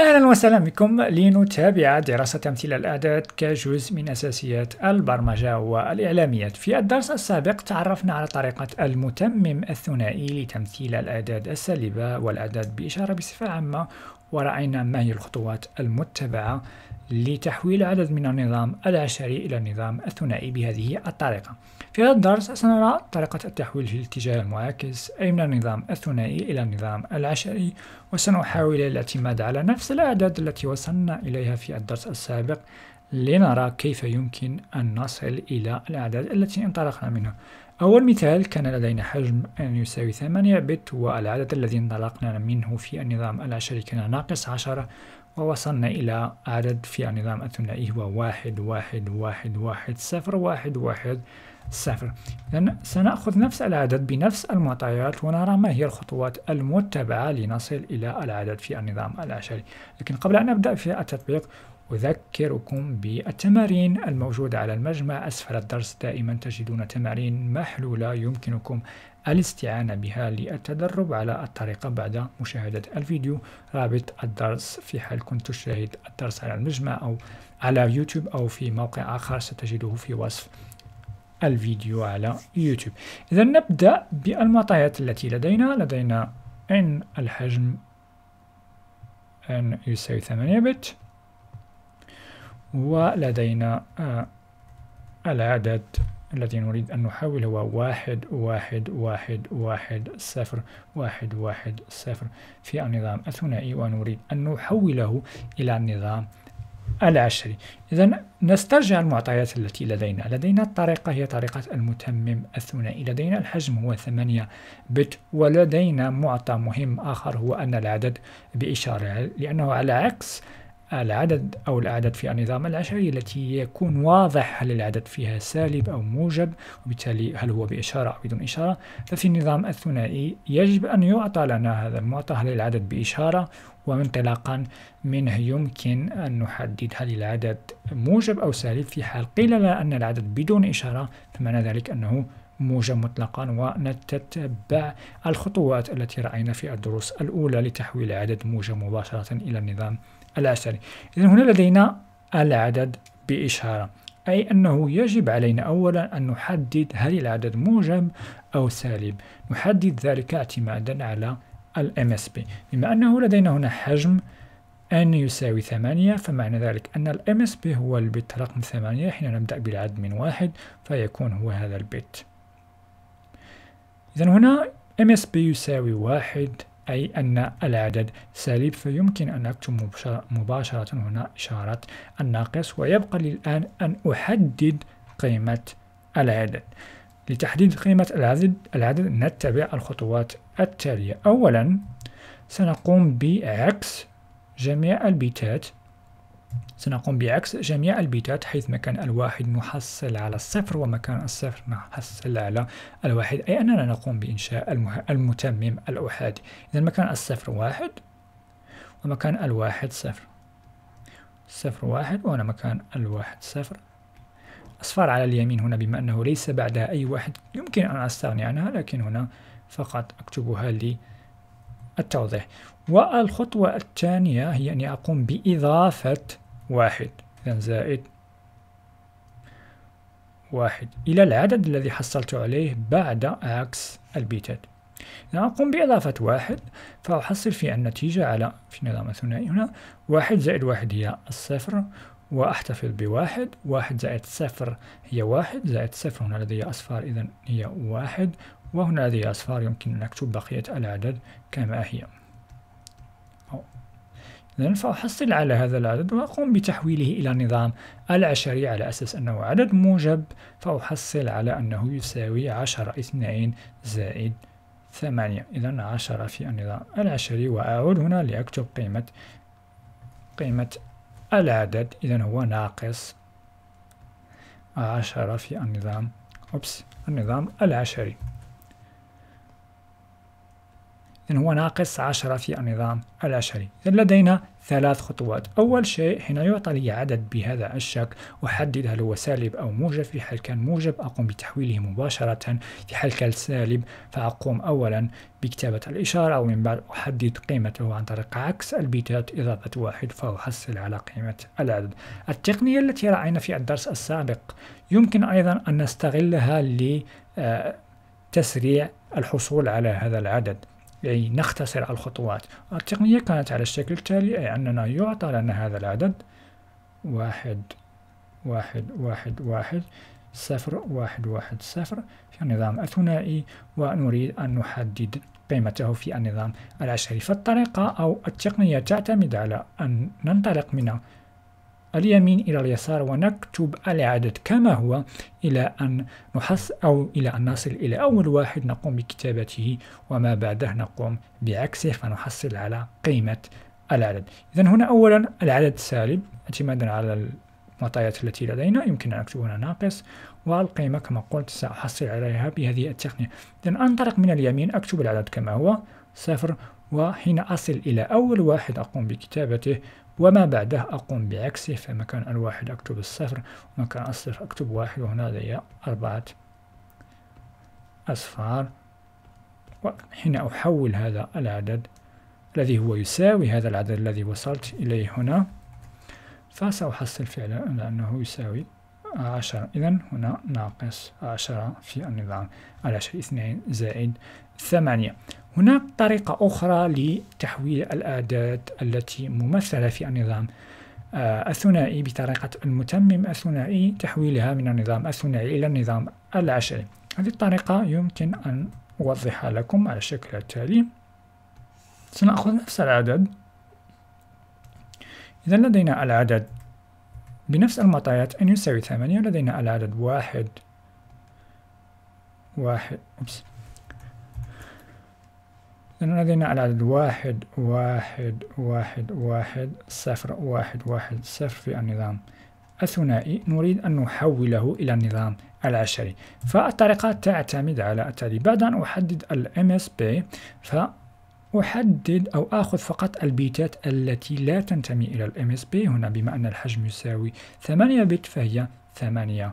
أهلا وسهلا بكم لنتابع دراسة تمثيل الأعداد كجزء من أساسيات البرمجة والإعلاميات في الدرس السابق تعرفنا على طريقة المتمم الثنائي لتمثيل الأعداد السالبة والأعداد بإشارة بصفة عامة ورأينا ما هي الخطوات المتبعة لتحويل عدد من النظام العشري إلى النظام الثنائي بهذه الطريقة في هذا الدرس سنرى طريقة التحويل في الاتجاه المعاكس أي من النظام الثنائي إلى النظام العشري وسنحاول الاعتماد على نفس الأعداد التي وصلنا إليها في الدرس السابق لنرى كيف يمكن أن نصل إلى الأعداد التي انطلقنا منها أول مثال كان لدينا حجم أن يساوي 8 بت والعدد الذي انطلقنا منه في النظام العشري كان ناقص 10 ووصلنا إلى عدد في النظام الثنائي هو واحد واحد واحد واحد صفر واحد واحد صفر إذن سنأخذ نفس العدد بنفس المعطيات ونرى ما هي الخطوات المتبعة لنصل إلى العدد في النظام العشري لكن قبل أن نبدأ في التطبيق أذكركم بالتمارين الموجودة على المجمع أسفل الدرس دائما تجدون تمارين محلولة يمكنكم الاستعانة بها للتدرب على الطريقة بعد مشاهدة الفيديو رابط الدرس في حال كنت تشاهد الدرس على المجمع أو على يوتيوب أو في موقع آخر ستجده في وصف الفيديو على يوتيوب إذا نبدأ بالمعطيات التي لدينا لدينا n الحجم n يساوي 8 بت ولدينا آه، العدد الذي نريد أن نحول هو واحد واحد واحد واحد صفر واحد واحد صفر في النظام الثنائي ونريد أن نحوله إلى النظام العشري إذا نسترجع المعطيات التي لدينا لدينا الطريقة هي طريقة المتمم الثنائي لدينا الحجم هو 8 بت ولدينا معطى مهم آخر هو أن العدد بإشارة لأنه على عكس العدد أو الأعداد في النظام العشري التي يكون واضح هل العدد فيها سالب أو موجب وبالتالي هل هو بإشارة أو بدون إشارة ففي النظام الثنائي يجب أن يعطى لنا هذا المعطى هل العدد بإشارة وانطلاقا منه يمكن أن نحدد هل العدد موجب أو سالب في حال قيل لنا أن العدد بدون إشارة فمعنى ذلك أنه موجب مطلقا ونتتبع الخطوات التي رأينا في الدروس الأولى لتحويل عدد موجب مباشرة إلى النظام العشر إذا هنا لدينا العدد بإشارة أي أنه يجب علينا أولا أن نحدد هل العدد موجب أو سالب نحدد ذلك اعتمادا على ال MSP بما أنه لدينا هنا حجم n يساوي ثمانية فمعنى ذلك أن ال MSP هو البت رقم ثمانية حين نبدأ بالعدد من واحد فيكون هو هذا البت إذا هنا MSP يساوي واحد أي أن العدد سالب فيمكن أن أكتب مباشرة هنا إشارة الناقص ويبقى لي الآن أن أحدد قيمة العدد لتحديد قيمة العدد, العدد نتبع الخطوات التالية أولا سنقوم بعكس جميع البيتات سنقوم بعكس جميع البيتات حيث مكان الواحد نحصل على الصفر ومكان الصفر نحصل على الواحد أي أننا نقوم بإنشاء المتمم الأحادي إذا مكان الصفر واحد ومكان الواحد صفر صفر واحد وهنا مكان الواحد صفر أصفار على اليمين هنا بما أنه ليس بعدها أي واحد يمكن أن أستغني عنها لكن هنا فقط أكتبها لي التوضيح والخطوة الثانية هي أني أقوم بإضافة واحد إذا زائد واحد إلى العدد الذي حصلت عليه بعد عكس البيتات إذا أقوم بإضافة واحد فأحصل في النتيجة على في نظام ثنائي هنا واحد زائد واحد هي الصفر وأحتفظ بواحد واحد زائد صفر هي واحد زائد صفر هنا لدي أصفار إذا هي واحد وهنا هذه الأصفار يمكن أن أكتب بقية العدد كما هي إذن فأحصل على هذا العدد وأقوم بتحويله إلى نظام العشري على أساس أنه عدد موجب فأحصل على أنه يساوي عشرة اثنين زائد ثمانية إذا عشرة في النظام العشري وأعود هنا لأكتب قيمة قيمة العدد إذا هو ناقص عشرة في النظام أوبس النظام العشري إن هو ناقص 10 في النظام العشري لدينا ثلاث خطوات أول شيء حين يعطى لي عدد بهذا الشكل أحدد هل هو سالب أو موجب في حال كان موجب أقوم بتحويله مباشرة في حال كان سالب فأقوم أولا بكتابة الإشارة ومن بعد أحدد قيمته عن طريق عكس البيتات إضافة واحد فأحصل على قيمة العدد التقنية التي رأينا في الدرس السابق يمكن أيضا أن نستغلها لتسريع آه، الحصول على هذا العدد يعني نختصر الخطوات التقنية كانت على الشكل التالي أي أننا يعطى لنا هذا العدد واحد واحد واحد واحد صفر واحد واحد صفر في النظام الثنائي ونريد أن نحدد قيمته في النظام العشري فالطريقة أو التقنية تعتمد على أن ننطلق من اليمين إلى اليسار ونكتب العدد كما هو إلى أن نحص أو إلى أن نصل إلى أول واحد نقوم بكتابته وما بعده نقوم بعكسه فنحصل على قيمة العدد إذا هنا أولا العدد سالب اعتمادا على المعطيات التي لدينا يمكن أن أكتب هنا ناقص والقيمة كما قلت سأحصل عليها بهذه التقنية إذا أنطلق من اليمين أكتب العدد كما هو صفر وحين أصل إلى أول واحد أقوم بكتابته وما بعده أقوم بعكسه فمكان الواحد أكتب الصفر ومكان الصفر أكتب واحد وهنا لدي أربعة أصفار وحين أحول هذا العدد الذي هو يساوي هذا العدد الذي وصلت إليه هنا فسأحصل فعلا أنه يساوي عشرة إذا هنا ناقص عشرة في النظام على شيء اثنين زائد ثمانية هناك طريقة أخرى لتحويل الأعداد التي ممثلة في النظام آه، الثنائي بطريقة المتمم الثنائي تحويلها من النظام الثنائي إلى النظام العشري هذه الطريقة يمكن أن أوضحها لكم على الشكل التالي سنأخذ نفس العدد إذا لدينا العدد بنفس المعطيات أن يساوي ثمانية لدينا العدد واحد واحد أوبس لأنه لدينا العدد واحد واحد واحد واحد صفر واحد واحد صفر في النظام الثنائي نريد أن نحوله إلى النظام العشري فالطريقة تعتمد على التالي بعد أن أحدد الـ MSP فأحدد أو آخذ فقط البيتات التي لا تنتمي إلى الـ MSP هنا بما أن الحجم يساوي 8 بت فهي 8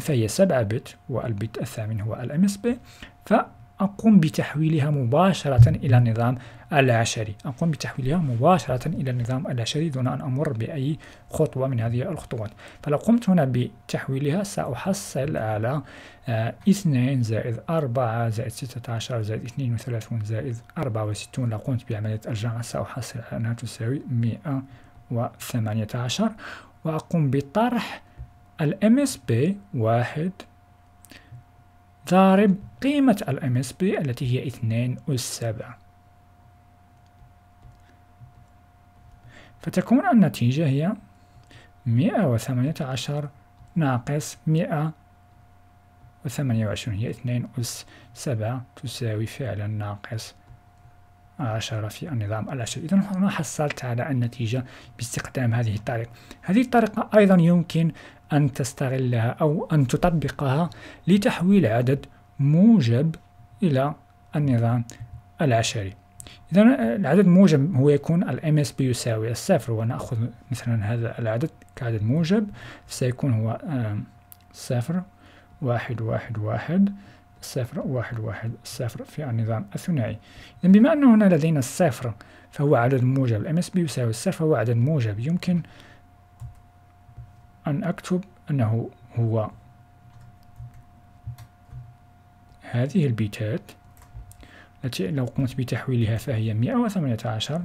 فهي 7 بت والبيت الثامن هو الـ MSP أقوم بتحويلها مباشرة إلى النظام العشري أقوم بتحويلها مباشرة إلى النظام العشري دون أن أمر بأي خطوة من هذه الخطوات فلو قمت هنا بتحويلها سأحصل على 2 آه، زائد 4 زائد 16 زائد 32 زائد 64 لو قمت بعملية الجمع سأحصل على أنها تساوي 118 وأقوم بطرح الـ MSP 1 ضارب قيمة ال MSB التي هي اثنين أس سبعة فتكون النتيجة هي مئة وثمانية عشر ناقص مئة وثمانية وعشرون هي اثنين أس سبعة تساوي فعلا ناقص عشرة في النظام الأشهر إذا هنا حصلت على النتيجة باستخدام هذه الطريقة هذه الطريقة أيضا يمكن أن تستغلها أو أن تطبقها لتحويل عدد موجب إلى النظام العشري إذا العدد موجب هو يكون الـ MSB يساوي الصفر ونأخذ مثلا هذا العدد كعدد موجب سيكون هو صفر واحد واحد واحد صفر واحد واحد صفر في النظام الثنائي إذن بما أن هنا لدينا الصفر فهو عدد موجب ام اس بي يساوي الصفر فهو عدد موجب يمكن أن أكتب أنه هو هذه البيتات التي لو قمت بتحويلها فهي 118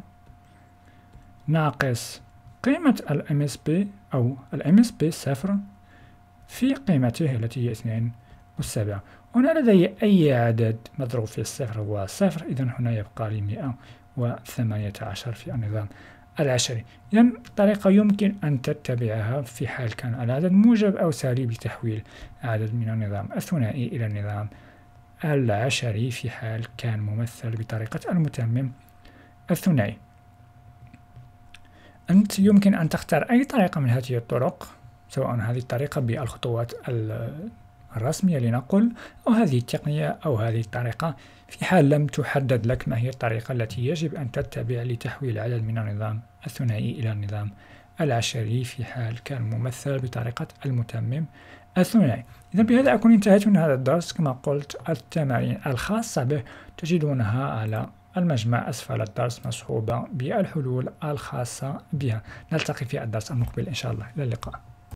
ناقص قيمة الـ MSB أو الـ MSB صفر في قيمته التي هي 2 والسبعة هنا لدي أي عدد مضروب في الصفر هو صفر إذا هنا يبقى لي مئة وثمانية عشر في النظام العشري إذا طريقة يمكن أن تتبعها في حال كان العدد موجب أو سالب بتحويل عدد من النظام الثنائي إلى النظام العشري في حال كان ممثل بطريقة المتمم الثنائي أنت يمكن أن تختار أي طريقة من هذه الطرق سواء هذه الطريقة بالخطوات الرسمية لنقل أو هذه التقنية أو هذه الطريقة في حال لم تحدد لك ما هي الطريقة التي يجب أن تتبع لتحويل عدد من النظام الثنائي إلى النظام العشري في حال كان ممثل بطريقة المتمم الثنائي إذا بهذا أكون انتهيت من هذا الدرس كما قلت التمارين الخاصة به تجدونها على المجمع أسفل الدرس مصحوبة بالحلول الخاصة بها نلتقي في الدرس المقبل إن شاء الله إلى اللقاء